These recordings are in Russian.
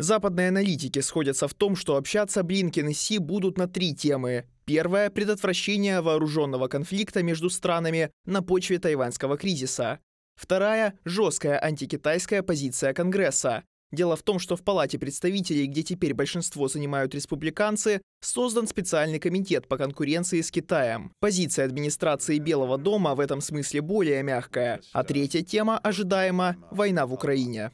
Западные аналитики сходятся в том, что общаться Блинкен и Си будут на три темы. Первое – предотвращение вооруженного конфликта между странами на почве тайваньского кризиса. Вторая – жесткая антикитайская позиция Конгресса. Дело в том, что в Палате представителей, где теперь большинство занимают республиканцы, создан специальный комитет по конкуренции с Китаем. Позиция администрации Белого дома в этом смысле более мягкая. А третья тема ожидаемо – война в Украине.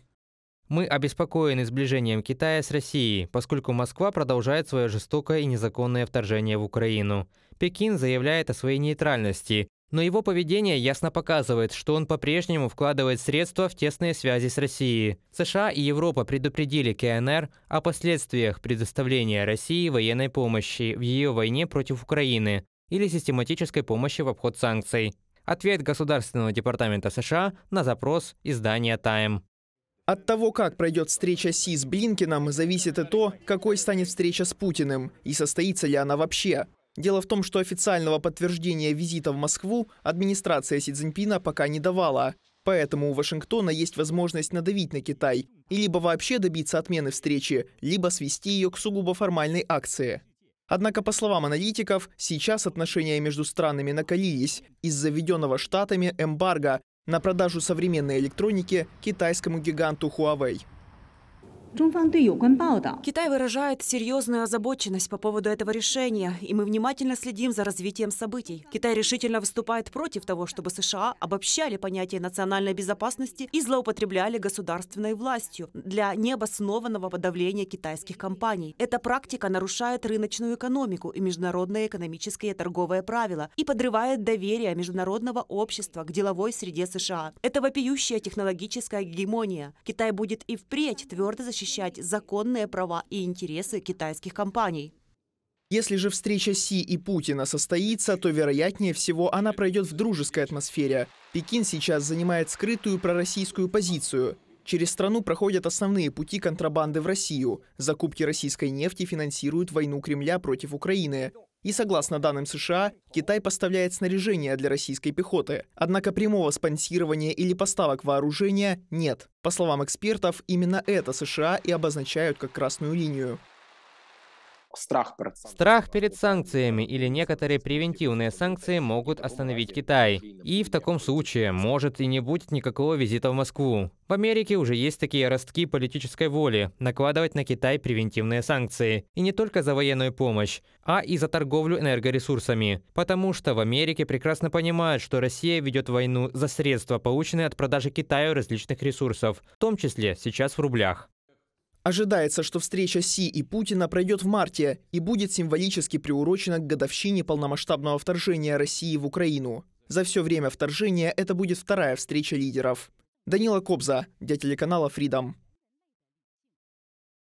Мы обеспокоены сближением Китая с Россией, поскольку Москва продолжает свое жестокое и незаконное вторжение в Украину. Пекин заявляет о своей нейтральности, но его поведение ясно показывает, что он по-прежнему вкладывает средства в тесные связи с Россией. США и Европа предупредили КНР о последствиях предоставления России военной помощи в ее войне против Украины или систематической помощи в обход санкций. Ответ Государственного департамента США на запрос издания Time. От того, как пройдет встреча Си с Блинкиным, зависит и то, какой станет встреча с Путиным, и состоится ли она вообще. Дело в том, что официального подтверждения визита в Москву администрация Си Цзиньпина пока не давала. Поэтому у Вашингтона есть возможность надавить на Китай и либо вообще добиться отмены встречи, либо свести ее к сугубо формальной акции. Однако, по словам аналитиков, сейчас отношения между странами накалились из-за введенного штатами эмбарго на продажу современной электроники китайскому гиганту Huawei. Китай выражает серьезную озабоченность по поводу этого решения, и мы внимательно следим за развитием событий. Китай решительно выступает против того, чтобы США обобщали понятие национальной безопасности и злоупотребляли государственной властью для необоснованного подавления китайских компаний. Эта практика нарушает рыночную экономику и международные экономические и торговые правила и подрывает доверие международного общества к деловой среде США. Это вопиющая технологическая гегемония. Китай будет и впредь твердо защищать защищать законные права и интересы китайских компаний. Если же встреча Си и Путина состоится, то, вероятнее всего, она пройдет в дружеской атмосфере. Пекин сейчас занимает скрытую пророссийскую позицию. Через страну проходят основные пути контрабанды в Россию. Закупки российской нефти финансируют войну Кремля против Украины. И согласно данным США, Китай поставляет снаряжение для российской пехоты. Однако прямого спонсирования или поставок вооружения нет. По словам экспертов, именно это США и обозначают как красную линию страх перед санкциями. Страх перед санкциями или некоторые превентивные санкции могут остановить Китай. И в таком случае может и не будет никакого визита в Москву. В Америке уже есть такие ростки политической воли накладывать на Китай превентивные санкции. И не только за военную помощь, а и за торговлю энергоресурсами. Потому что в Америке прекрасно понимают, что Россия ведет войну за средства, полученные от продажи Китаю различных ресурсов, в том числе сейчас в рублях. Ожидается, что встреча Си и Путина пройдет в марте и будет символически приурочена к годовщине полномасштабного вторжения России в Украину. За все время вторжения это будет вторая встреча лидеров. Данила Кобза для телеканала Freedom.